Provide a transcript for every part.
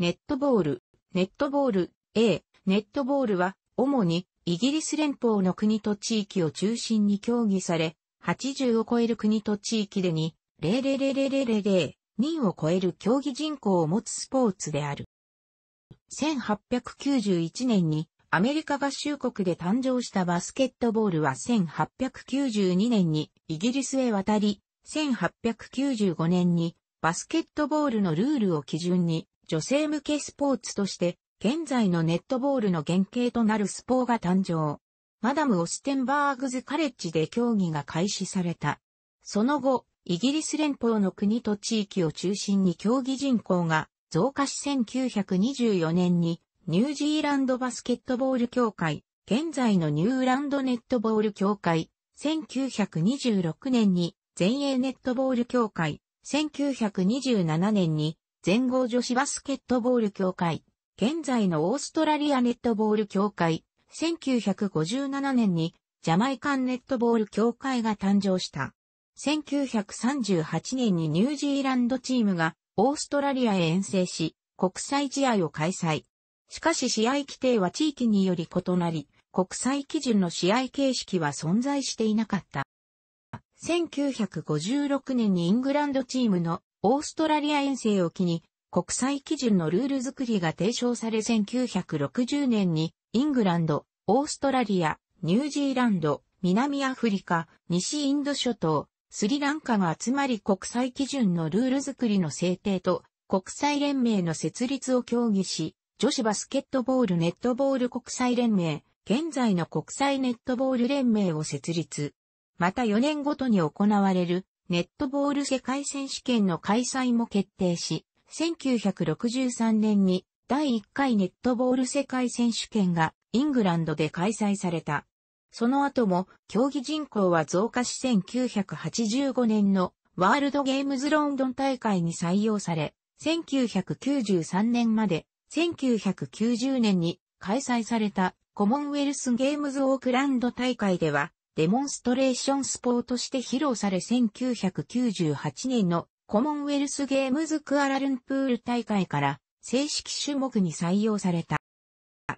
ネットボール、ネットボール、A、ネットボールは、主に、イギリス連邦の国と地域を中心に競技され、80を超える国と地域でに、0000000人を超える競技人口を持つスポーツである。1891年に、アメリカ合衆国で誕生したバスケットボールは1892年にイギリスへ渡り、1895年にバスケットボールのルールを基準に女性向けスポーツとして、現在のネットボールの原型となるスポーが誕生。マダム・オステンバーグズ・カレッジで競技が開始された。その後、イギリス連邦の国と地域を中心に競技人口が増加し1924年にニュージーランドバスケットボール協会、現在のニューランドネットボール協会、1926年に全英ネットボール協会、1927年に全豪女子バスケットボール協会、現在のオーストラリアネットボール協会、1957年にジャマイカンネットボール協会が誕生した。1938年にニュージーランドチームがオーストラリアへ遠征し、国際試合を開催。しかし試合規定は地域により異なり、国際基準の試合形式は存在していなかった。1956年にイングランドチームのオーストラリア遠征を機に、国際基準のルール作りが提唱され1960年に、イングランド、オーストラリア、ニュージーランド、南アフリカ、西インド諸島、スリランカが集まり国際基準のルール作りの制定と国際連盟の設立を協議し、女子バスケットボールネットボール国際連盟、現在の国際ネットボール連盟を設立。また4年ごとに行われるネットボール世界選手権の開催も決定し、1963年に第1回ネットボール世界選手権がイングランドで開催された。その後も競技人口は増加し1985年のワールドゲームズロンドン大会に採用され、1993年まで1990年に開催されたコモンウェルスゲームズオークランド大会ではデモンストレーションスポーとして披露され1998年のコモンウェルスゲームズクアラルンプール大会から正式種目に採用された。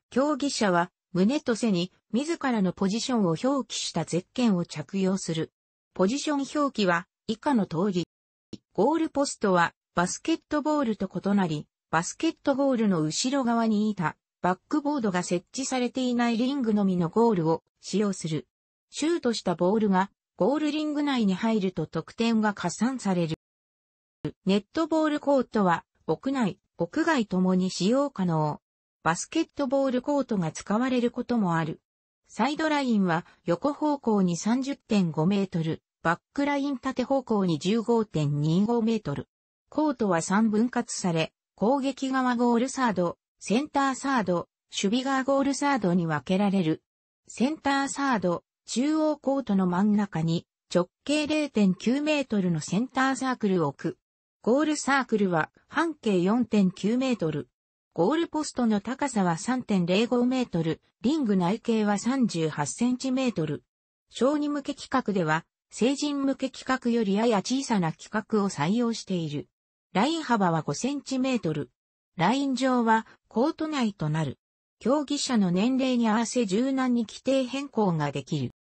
競技者は胸と背に自らのポジションを表記したゼッケンを着用する。ポジション表記は以下の通り。ゴールポストはバスケットボールと異なり、バスケットゴールの後ろ側にいたバックボードが設置されていないリングのみのゴールを使用する。シュートしたボールがゴールリング内に入ると得点が加算される。ネットボールコートは屋内、屋外ともに使用可能。バスケットボールコートが使われることもある。サイドラインは横方向に30.5メートル、バックライン縦方向に15.25メートル。コートは3分割され、攻撃側ゴールサード、センターサード、守備側ゴールサードに分けられる。センターサード、中央コートの真ん中に直径0.9メートルのセンターサークルを置く。ゴールサークルは半径4.9メートル。ゴールポストの高さは3.05メートル、リング内径は38センチメートル。小児向け企画では、成人向け企画よりやや小さな規格を採用している。ライン幅は5センチメートル。ライン上はコート内となる。競技者の年齢に合わせ柔軟に規定変更ができる。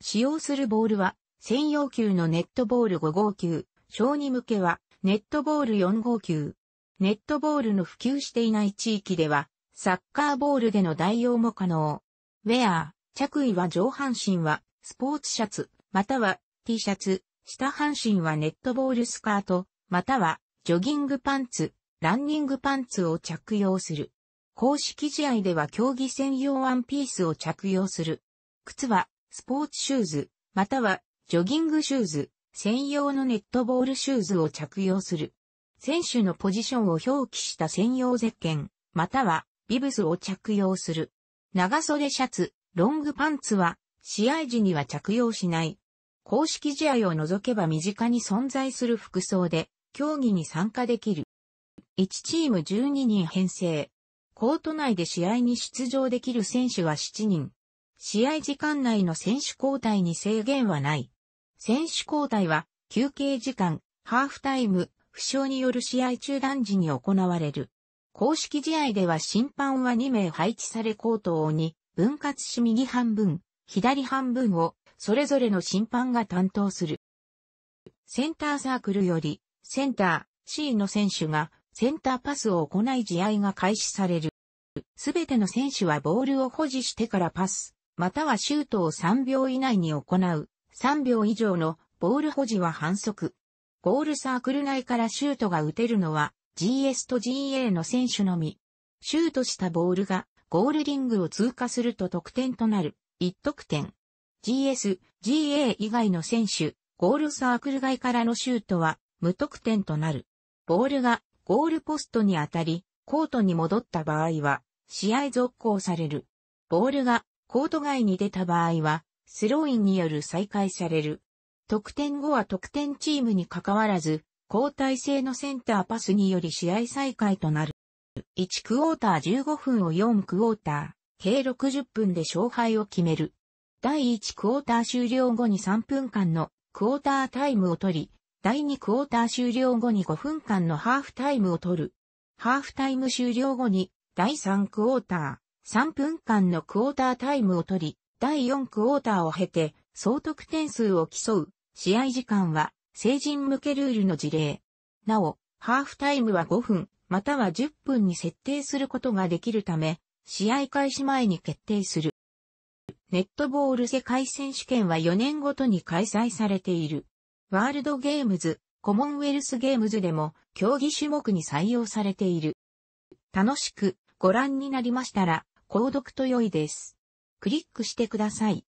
使用するボールは、専用級のネットボール5号級、小児向けは、ネットボール4号級。ネットボールの普及していない地域では、サッカーボールでの代用も可能。ウェア、着衣は上半身は、スポーツシャツ、または T シャツ、下半身はネットボールスカート、またはジョギングパンツ、ランニングパンツを着用する。公式試合では競技専用ワンピースを着用する。靴はスポーツシューズ、またはジョギングシューズ、専用のネットボールシューズを着用する。選手のポジションを表記した専用ゼッケン、またはビブスを着用する。長袖シャツ、ロングパンツは試合時には着用しない。公式試合を除けば身近に存在する服装で競技に参加できる。1チーム12人編成。コート内で試合に出場できる選手は7人。試合時間内の選手交代に制限はない。選手交代は休憩時間、ハーフタイム、負傷による試合中断時に行われる。公式試合では審判は2名配置されコートを2分割し右半分、左半分をそれぞれの審判が担当する。センターサークルよりセンター C の選手がセンターパスを行い試合が開始される。すべての選手はボールを保持してからパスまたはシュートを3秒以内に行う、3秒以上のボール保持は反則。ゴールサークル内からシュートが打てるのは GS と GA の選手のみ。シュートしたボールがゴールリングを通過すると得点となる、1得点。GS、GA 以外の選手、ゴールサークル外からのシュートは無得点となる。ボールがゴールポストに当たり、コートに戻った場合は、試合続行される。ボールがコート外に出た場合は、スローインによる再開される。得点後は得点チームに関わらず、交代制のセンターパスにより試合再開となる。1クォーター15分を4クォーター、計60分で勝敗を決める。第1クォーター終了後に3分間のクォータータイムを取り、第2クォーター終了後に5分間のハーフタイムを取る。ハーフタイム終了後に第3クォーター。3分間のクォータータイムを取り、第4クォーターを経て、総得点数を競う、試合時間は、成人向けルールの事例。なお、ハーフタイムは5分、または10分に設定することができるため、試合開始前に決定する。ネットボール世界選手権は4年ごとに開催されている。ワールドゲームズ、コモンウェルスゲームズでも競技種目に採用されている。楽しくご覧になりましたら、購読と良いです。クリックしてください。